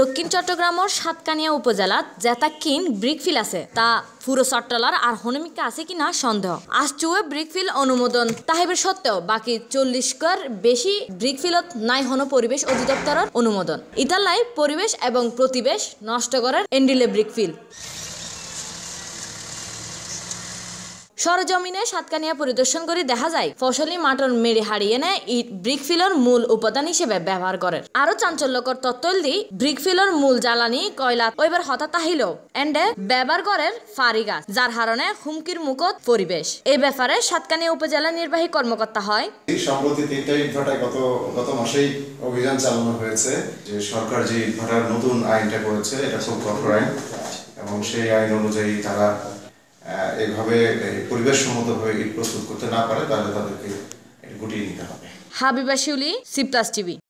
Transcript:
দক্ষিণ চট্টগ্রামের সাতকানিয়া উপজেলাত জেতাক্ষীন ব্রিকফিল আছে তা ফুরো চট্টলার আর হনুমিকা আছে কিনা সন্দেহ আজচুয়ে ব্রিকফিল অনুমোদন তাহিবের সত্ত্বেও বাকি কর বেশি ব্রিকফিলত নাই হন পরিবেশ অধিদপ্তরের অনুমোদন ইতালাই পরিবেশ এবং প্রতিবেশ নষ্ট করার এন্ডিলে ব্রিকফিল সরজমিনে সাতকানিয়া পরিদর্শন করে দেখা যায় ফসলি মাটন মেরে হারিয়ে নেয় ইট ব্রিকফিলর মূল উপাদান হিসেবে ব্যবহার করে আরো চাঞ্চল্যকর তথ্য দি ব্রিকফিলর মূল জ্বালানি কয়লা ওইবার হতা তাহিল এন্ডে ব্যবহার করে ফারি গাছ যার কারণে হুমকির মুকত পরিবেশ এই ব্যাপারে সাতকানিয়া উপজেলা নির্বাহী কর্মকর্তা হয় সম্প্রতি তিনটা ইটভাটায় গত গত মাসেই অভিযান চালানো হয়েছে যে সরকার যে ইটভাটার নতুন আইনটা করেছে এটা খুব কঠোর আইন এবং সেই আইন অনুযায়ী তারা এইভাবে পরিবেশসম্মতভাবে ইট প্রস্তুত করতে না পারে তাহলে তাদেরকে গুটিয়ে নিতে হবে সি প্লাস টিভি